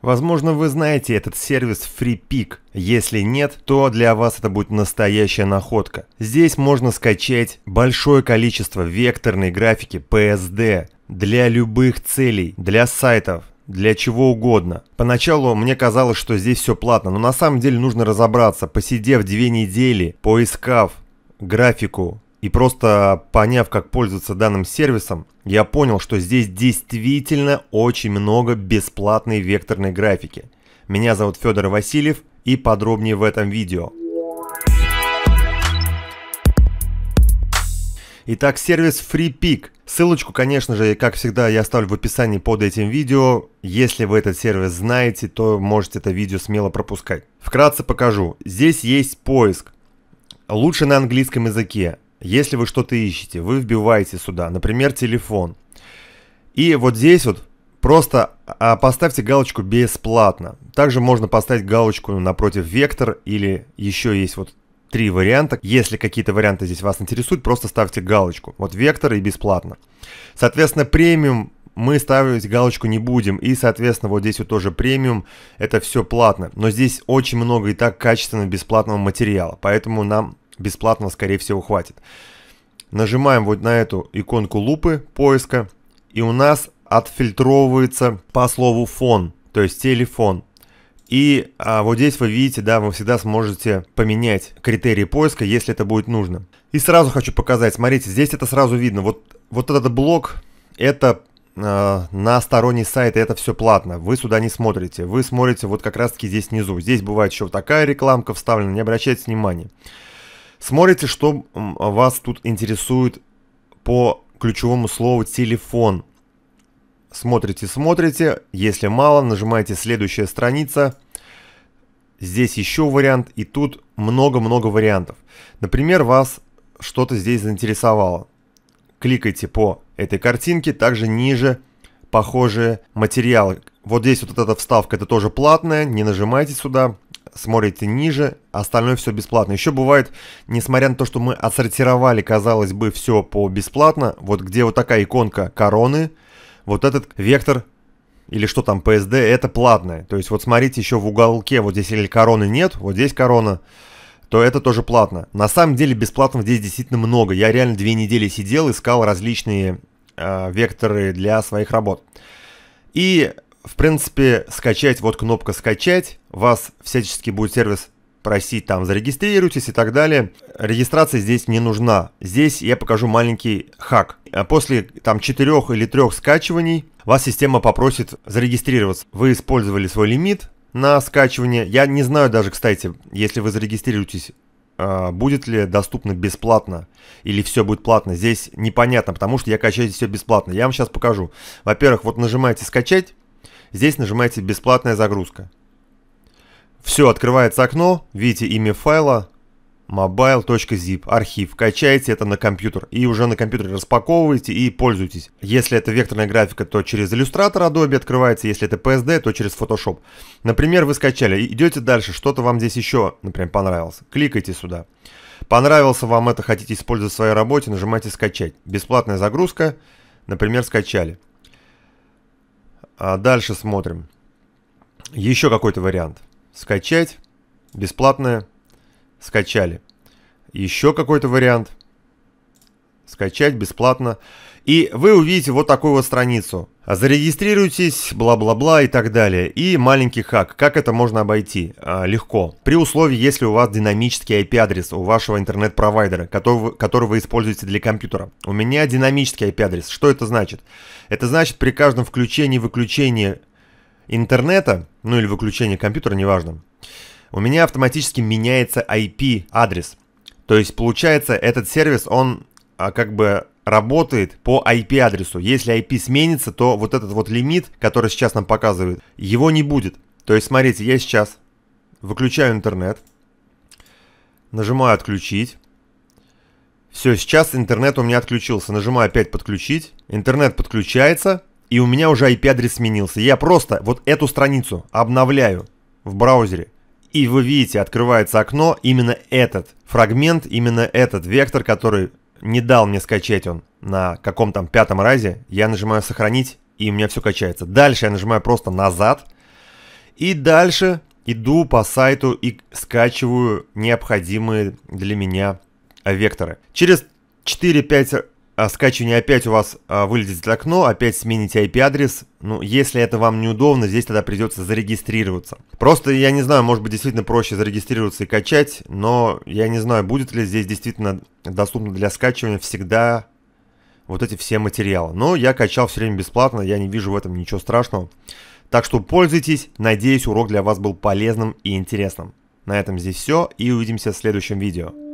Возможно, вы знаете этот сервис FreePick. Если нет, то для вас это будет настоящая находка. Здесь можно скачать большое количество векторной графики PSD для любых целей, для сайтов, для чего угодно. Поначалу мне казалось, что здесь все платно, но на самом деле нужно разобраться, посидев две недели, поискав графику и просто поняв, как пользоваться данным сервисом, я понял, что здесь действительно очень много бесплатной векторной графики. Меня зовут Федор Васильев и подробнее в этом видео. Итак, сервис FreePick. Ссылочку, конечно же, как всегда, я оставлю в описании под этим видео. Если вы этот сервис знаете, то можете это видео смело пропускать. Вкратце покажу. Здесь есть поиск. Лучше на английском языке. Если вы что-то ищете, вы вбиваете сюда, например, телефон. И вот здесь вот просто а, поставьте галочку «Бесплатно». Также можно поставить галочку напротив «Вектор» или еще есть вот три варианта. Если какие-то варианты здесь вас интересуют, просто ставьте галочку. Вот «Вектор» и «Бесплатно». Соответственно, премиум мы ставить галочку не будем. И, соответственно, вот здесь вот тоже премиум, это все платно. Но здесь очень много и так качественного бесплатного материала, поэтому нам бесплатно, скорее всего, хватит. Нажимаем вот на эту иконку лупы поиска, и у нас отфильтровывается по слову фон, то есть телефон. И а, вот здесь вы видите, да, вы всегда сможете поменять критерии поиска, если это будет нужно. И сразу хочу показать, смотрите, здесь это сразу видно. Вот, вот этот блок, это э, на сторонний сайт, это все платно. Вы сюда не смотрите. Вы смотрите вот как раз таки здесь внизу. Здесь бывает еще вот такая рекламка вставлена, не обращайте внимания. Смотрите, что вас тут интересует по ключевому слову «телефон». Смотрите, смотрите. Если мало, нажимаете «Следующая страница». Здесь еще вариант, и тут много-много вариантов. Например, вас что-то здесь заинтересовало. Кликайте по этой картинке, также ниже похожие материалы. Вот здесь вот эта вставка, это тоже платная, не нажимайте сюда смотрите ниже, остальное все бесплатно. Еще бывает, несмотря на то, что мы отсортировали, казалось бы, все по бесплатно, вот где вот такая иконка короны, вот этот вектор или что там, PSD, это платное. То есть вот смотрите еще в уголке, вот здесь или короны нет, вот здесь корона, то это тоже платно. На самом деле бесплатно здесь действительно много. Я реально две недели сидел, искал различные э, векторы для своих работ. И в принципе, скачать, вот кнопка «Скачать», вас всячески будет сервис просить там зарегистрируйтесь и так далее. Регистрация здесь не нужна. Здесь я покажу маленький хак. А после там четырех или трех скачиваний вас система попросит зарегистрироваться. Вы использовали свой лимит на скачивание. Я не знаю даже, кстати, если вы зарегистрируетесь а, будет ли доступно бесплатно или все будет платно, здесь непонятно, потому что я качаю здесь все бесплатно. Я вам сейчас покажу. Во-первых, вот нажимаете «Скачать», Здесь нажимаете «Бесплатная загрузка». Все, открывается окно, видите имя файла, mobile.zip, архив. Качаете это на компьютер и уже на компьютере распаковываете и пользуетесь. Если это векторная графика, то через Illustrator Adobe открывается, если это PSD, то через Photoshop. Например, вы скачали, идете дальше, что-то вам здесь еще, например, понравилось. Кликайте сюда. Понравился вам это, хотите использовать в своей работе, нажимайте «Скачать». Бесплатная загрузка, например, скачали. А дальше смотрим. Еще какой-то вариант. Скачать. Бесплатное. Скачали. Еще какой-то вариант скачать бесплатно. И вы увидите вот такую вот страницу. Зарегистрируйтесь, бла-бла-бла и так далее. И маленький хак. Как это можно обойти? А, легко. При условии, если у вас динамический IP-адрес у вашего интернет-провайдера, который, который вы используете для компьютера. У меня динамический IP-адрес. Что это значит? Это значит, при каждом включении-выключении интернета, ну или выключении компьютера, неважно, у меня автоматически меняется IP-адрес. То есть, получается, этот сервис, он а как бы работает по IP-адресу. Если IP сменится, то вот этот вот лимит, который сейчас нам показывает, его не будет. То есть, смотрите, я сейчас выключаю интернет, нажимаю «Отключить». Все, сейчас интернет у меня отключился. Нажимаю опять «Подключить». Интернет подключается, и у меня уже IP-адрес сменился. Я просто вот эту страницу обновляю в браузере. И вы видите, открывается окно, именно этот фрагмент, именно этот вектор, который не дал мне скачать он. На каком там пятом разе я нажимаю сохранить, и у меня все качается. Дальше я нажимаю просто назад. И дальше иду по сайту и скачиваю необходимые для меня векторы. Через 4-5 а скачивание опять у вас а, вылезет окно, опять смените IP-адрес. Ну, если это вам неудобно, здесь тогда придется зарегистрироваться. Просто, я не знаю, может быть действительно проще зарегистрироваться и качать, но я не знаю, будет ли здесь действительно доступно для скачивания всегда вот эти все материалы. Но я качал все время бесплатно, я не вижу в этом ничего страшного. Так что пользуйтесь, надеюсь урок для вас был полезным и интересным. На этом здесь все и увидимся в следующем видео.